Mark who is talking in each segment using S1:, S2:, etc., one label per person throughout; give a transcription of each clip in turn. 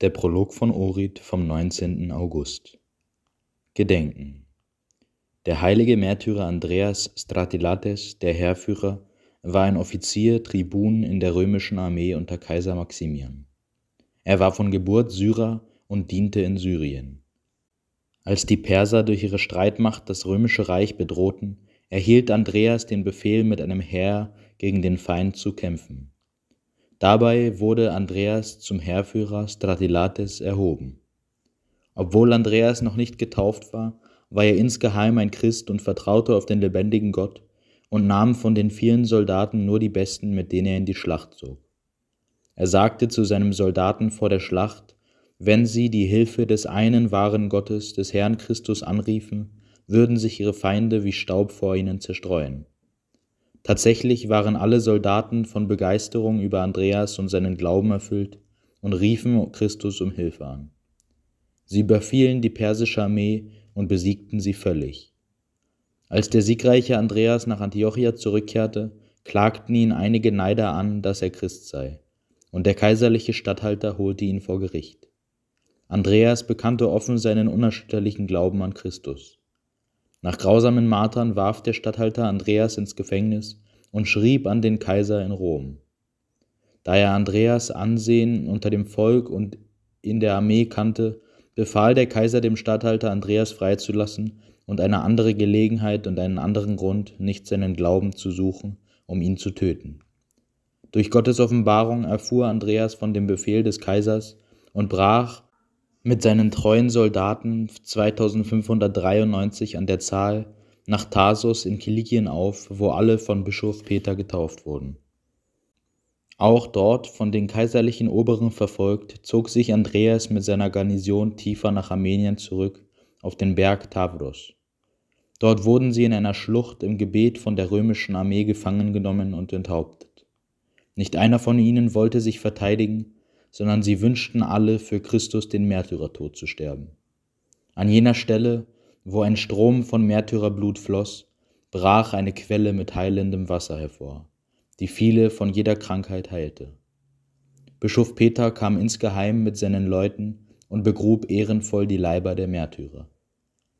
S1: Der Prolog von Orit vom 19. August. Gedenken. Der heilige Märtyrer Andreas Stratilates, der Heerführer, war ein Offizier, Tribun in der römischen Armee unter Kaiser Maximian. Er war von Geburt Syrer und diente in Syrien. Als die Perser durch ihre Streitmacht das römische Reich bedrohten, erhielt Andreas den Befehl, mit einem Heer gegen den Feind zu kämpfen. Dabei wurde Andreas zum Heerführer Stratilates erhoben. Obwohl Andreas noch nicht getauft war, war er insgeheim ein Christ und vertraute auf den lebendigen Gott und nahm von den vielen Soldaten nur die besten, mit denen er in die Schlacht zog. Er sagte zu seinem Soldaten vor der Schlacht, wenn sie die Hilfe des einen wahren Gottes, des Herrn Christus anriefen, würden sich ihre Feinde wie Staub vor ihnen zerstreuen. Tatsächlich waren alle Soldaten von Begeisterung über Andreas und seinen Glauben erfüllt und riefen Christus um Hilfe an. Sie überfielen die persische Armee und besiegten sie völlig. Als der siegreiche Andreas nach Antiochia zurückkehrte, klagten ihn einige Neider an, dass er Christ sei, und der kaiserliche Statthalter holte ihn vor Gericht. Andreas bekannte offen seinen unerschütterlichen Glauben an Christus. Nach grausamen Martern warf der Statthalter Andreas ins Gefängnis und schrieb an den Kaiser in Rom. Da er Andreas Ansehen unter dem Volk und in der Armee kannte, befahl der Kaiser dem Statthalter Andreas freizulassen und eine andere Gelegenheit und einen anderen Grund, nicht seinen Glauben zu suchen, um ihn zu töten. Durch Gottes Offenbarung erfuhr Andreas von dem Befehl des Kaisers und brach mit seinen treuen Soldaten 2593 an der Zahl nach Tarsus in Kilikien auf, wo alle von Bischof Peter getauft wurden. Auch dort, von den kaiserlichen Oberen verfolgt, zog sich Andreas mit seiner Garnison tiefer nach Armenien zurück, auf den Berg Tavros. Dort wurden sie in einer Schlucht im Gebet von der römischen Armee gefangen genommen und enthauptet. Nicht einer von ihnen wollte sich verteidigen, sondern sie wünschten alle, für Christus den Märtyrertod zu sterben. An jener Stelle, wo ein Strom von Märtyrerblut floss, brach eine Quelle mit heilendem Wasser hervor, die viele von jeder Krankheit heilte. Bischof Peter kam insgeheim mit seinen Leuten und begrub ehrenvoll die Leiber der Märtyrer.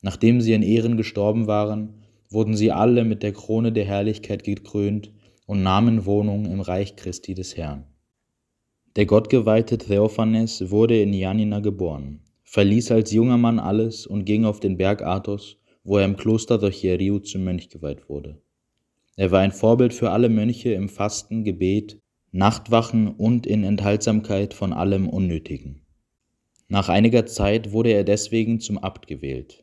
S1: Nachdem sie in Ehren gestorben waren, wurden sie alle mit der Krone der Herrlichkeit gekrönt und nahmen Wohnung im Reich Christi des Herrn. Der gottgeweihte Theophanes wurde in Janina geboren, verließ als junger Mann alles und ging auf den Berg Athos, wo er im Kloster durch Hiereu zum Mönch geweiht wurde. Er war ein Vorbild für alle Mönche im Fasten, Gebet, Nachtwachen und in Enthaltsamkeit von allem Unnötigen. Nach einiger Zeit wurde er deswegen zum Abt gewählt.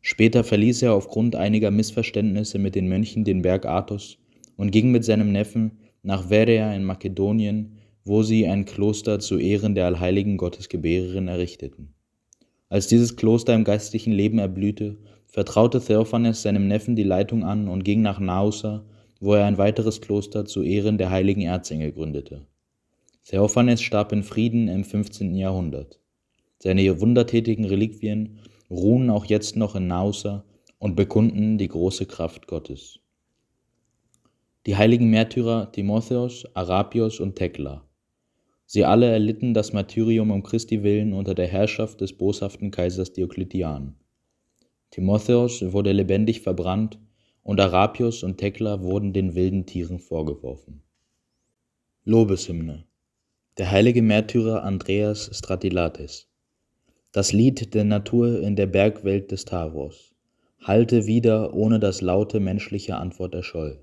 S1: Später verließ er aufgrund einiger Missverständnisse mit den Mönchen den Berg Athos und ging mit seinem Neffen nach Verea in Makedonien, wo sie ein Kloster zu Ehren der allheiligen Gottesgebärerin errichteten. Als dieses Kloster im geistlichen Leben erblühte, vertraute Theophanes seinem Neffen die Leitung an und ging nach Nausa, wo er ein weiteres Kloster zu Ehren der heiligen Erzengel gründete. Theophanes starb in Frieden im 15. Jahrhundert. Seine wundertätigen Reliquien ruhen auch jetzt noch in Nausa und bekunden die große Kraft Gottes. Die heiligen Märtyrer Timotheos, Arapios und Thekla Sie alle erlitten das Martyrium um Christi willen unter der Herrschaft des boshaften Kaisers Diokletian. Timotheus wurde lebendig verbrannt und Arapios und Thekla wurden den wilden Tieren vorgeworfen. Lobeshymne Der heilige Märtyrer Andreas Stratilates Das Lied der Natur in der Bergwelt des Tavos Halte wieder, ohne dass laute menschliche Antwort erscholl.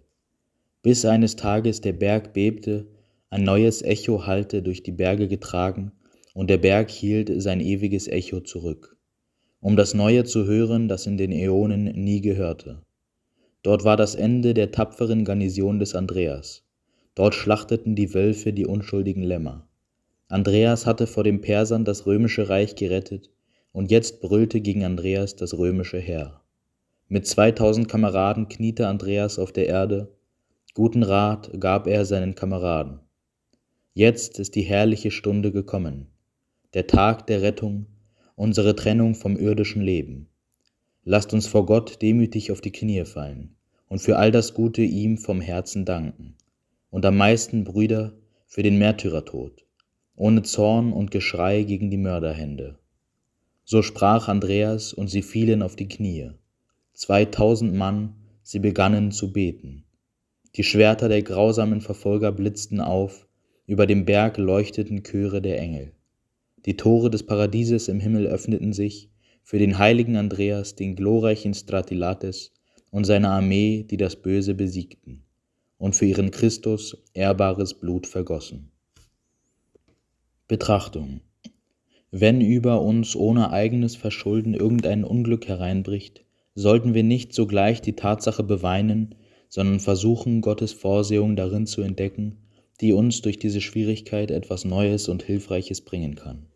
S1: Bis eines Tages der Berg bebte ein neues Echo hallte durch die Berge getragen, und der Berg hielt sein ewiges Echo zurück, um das Neue zu hören, das in den Äonen nie gehörte. Dort war das Ende der tapferen Garnison des Andreas. Dort schlachteten die Wölfe die unschuldigen Lämmer. Andreas hatte vor den Persern das römische Reich gerettet, und jetzt brüllte gegen Andreas das römische Heer. Mit 2000 Kameraden kniete Andreas auf der Erde. Guten Rat gab er seinen Kameraden. Jetzt ist die herrliche Stunde gekommen, der Tag der Rettung, unsere Trennung vom irdischen Leben. Lasst uns vor Gott demütig auf die Knie fallen und für all das Gute ihm vom Herzen danken. Und am meisten, Brüder, für den Märtyrertod, ohne Zorn und Geschrei gegen die Mörderhände. So sprach Andreas und sie fielen auf die Knie. Zweitausend Mann, sie begannen zu beten. Die Schwerter der grausamen Verfolger blitzten auf, über dem Berg leuchteten Chöre der Engel. Die Tore des Paradieses im Himmel öffneten sich für den heiligen Andreas, den glorreichen Stratilates und seine Armee, die das Böse besiegten und für ihren Christus ehrbares Blut vergossen. Betrachtung Wenn über uns ohne eigenes Verschulden irgendein Unglück hereinbricht, sollten wir nicht sogleich die Tatsache beweinen, sondern versuchen, Gottes Vorsehung darin zu entdecken die uns durch diese Schwierigkeit etwas Neues und Hilfreiches bringen kann.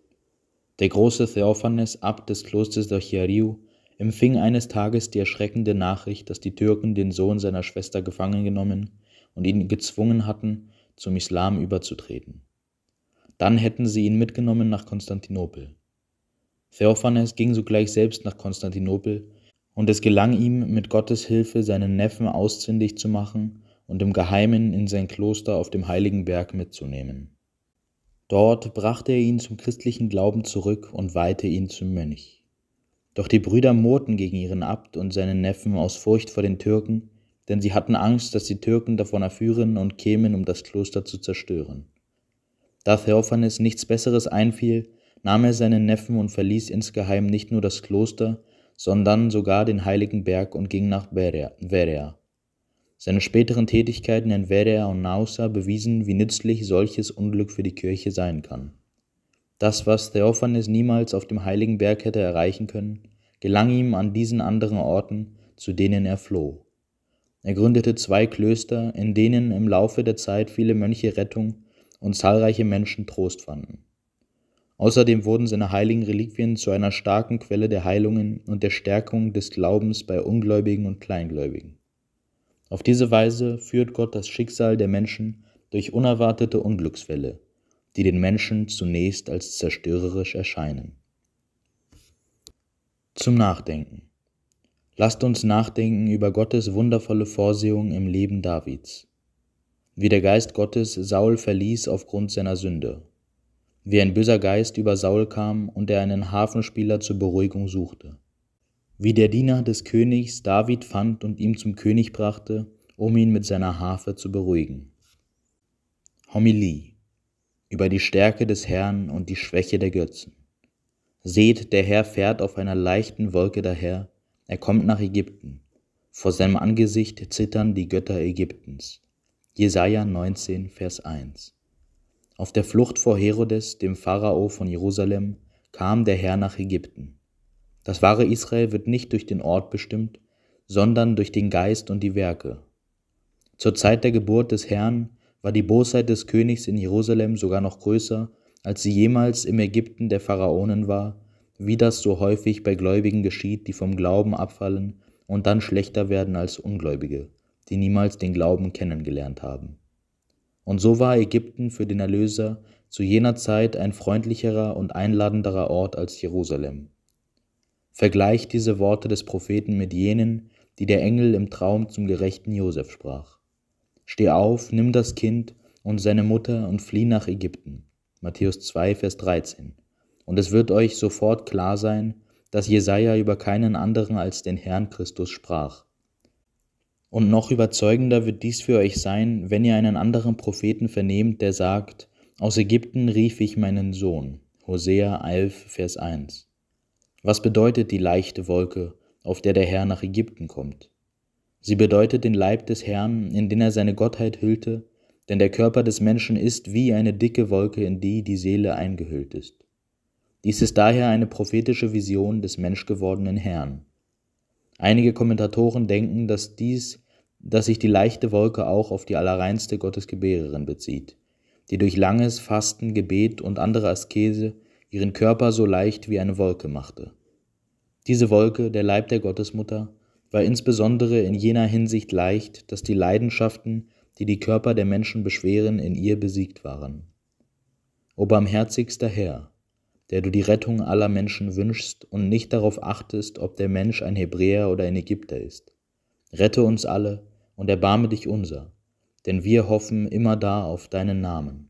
S1: Der große Theophanes, Abt des Klosters Docheriu, empfing eines Tages die erschreckende Nachricht, dass die Türken den Sohn seiner Schwester gefangen genommen und ihn gezwungen hatten, zum Islam überzutreten. Dann hätten sie ihn mitgenommen nach Konstantinopel. Theophanes ging sogleich selbst nach Konstantinopel, und es gelang ihm, mit Gottes Hilfe seinen Neffen auszündig zu machen und im Geheimen in sein Kloster auf dem heiligen Berg mitzunehmen. Dort brachte er ihn zum christlichen Glauben zurück und weihte ihn zum Mönch. Doch die Brüder murrten gegen ihren Abt und seinen Neffen aus Furcht vor den Türken, denn sie hatten Angst, dass die Türken davon erführen und kämen, um das Kloster zu zerstören. Da Theophanes nichts Besseres einfiel, nahm er seinen Neffen und verließ insgeheim nicht nur das Kloster, sondern sogar den heiligen Berg und ging nach Verea. Berea seine späteren Tätigkeiten in Werder und Nausa bewiesen, wie nützlich solches Unglück für die Kirche sein kann. Das, was Theophanes niemals auf dem heiligen Berg hätte erreichen können, gelang ihm an diesen anderen Orten, zu denen er floh. Er gründete zwei Klöster, in denen im Laufe der Zeit viele Mönche Rettung und zahlreiche Menschen Trost fanden. Außerdem wurden seine heiligen Reliquien zu einer starken Quelle der Heilungen und der Stärkung des Glaubens bei Ungläubigen und Kleingläubigen. Auf diese Weise führt Gott das Schicksal der Menschen durch unerwartete Unglücksfälle, die den Menschen zunächst als zerstörerisch erscheinen. Zum Nachdenken. Lasst uns nachdenken über Gottes wundervolle Vorsehung im Leben Davids. Wie der Geist Gottes Saul verließ aufgrund seiner Sünde. Wie ein böser Geist über Saul kam und er einen Hafenspieler zur Beruhigung suchte wie der Diener des Königs David fand und ihm zum König brachte, um ihn mit seiner Harfe zu beruhigen. Homilie über die Stärke des Herrn und die Schwäche der Götzen. Seht, der Herr fährt auf einer leichten Wolke daher, er kommt nach Ägypten. Vor seinem Angesicht zittern die Götter Ägyptens. Jesaja 19, Vers 1. Auf der Flucht vor Herodes, dem Pharao von Jerusalem, kam der Herr nach Ägypten. Das wahre Israel wird nicht durch den Ort bestimmt, sondern durch den Geist und die Werke. Zur Zeit der Geburt des Herrn war die Bosheit des Königs in Jerusalem sogar noch größer, als sie jemals im Ägypten der Pharaonen war, wie das so häufig bei Gläubigen geschieht, die vom Glauben abfallen und dann schlechter werden als Ungläubige, die niemals den Glauben kennengelernt haben. Und so war Ägypten für den Erlöser zu jener Zeit ein freundlicherer und einladenderer Ort als Jerusalem. Vergleicht diese Worte des Propheten mit jenen, die der Engel im Traum zum gerechten Josef sprach. Steh auf, nimm das Kind und seine Mutter und flieh nach Ägypten. Matthäus 2, Vers 13. Und es wird euch sofort klar sein, dass Jesaja über keinen anderen als den Herrn Christus sprach. Und noch überzeugender wird dies für euch sein, wenn ihr einen anderen Propheten vernehmt, der sagt, aus Ägypten rief ich meinen Sohn. Hosea 11, Vers 1. Was bedeutet die leichte Wolke, auf der der Herr nach Ägypten kommt? Sie bedeutet den Leib des Herrn, in den er seine Gottheit hüllte, denn der Körper des Menschen ist wie eine dicke Wolke, in die die Seele eingehüllt ist. Dies ist daher eine prophetische Vision des menschgewordenen Herrn. Einige Kommentatoren denken, dass dies, dass sich die leichte Wolke auch auf die allerreinste Gottesgebärerin bezieht, die durch langes Fasten, Gebet und andere Askese ihren Körper so leicht wie eine Wolke machte. Diese Wolke, der Leib der Gottesmutter, war insbesondere in jener Hinsicht leicht, dass die Leidenschaften, die die Körper der Menschen beschweren, in ihr besiegt waren. O barmherzigster Herr, der du die Rettung aller Menschen wünschst und nicht darauf achtest, ob der Mensch ein Hebräer oder ein Ägypter ist. Rette uns alle und erbarme dich unser, denn wir hoffen immer da auf deinen Namen.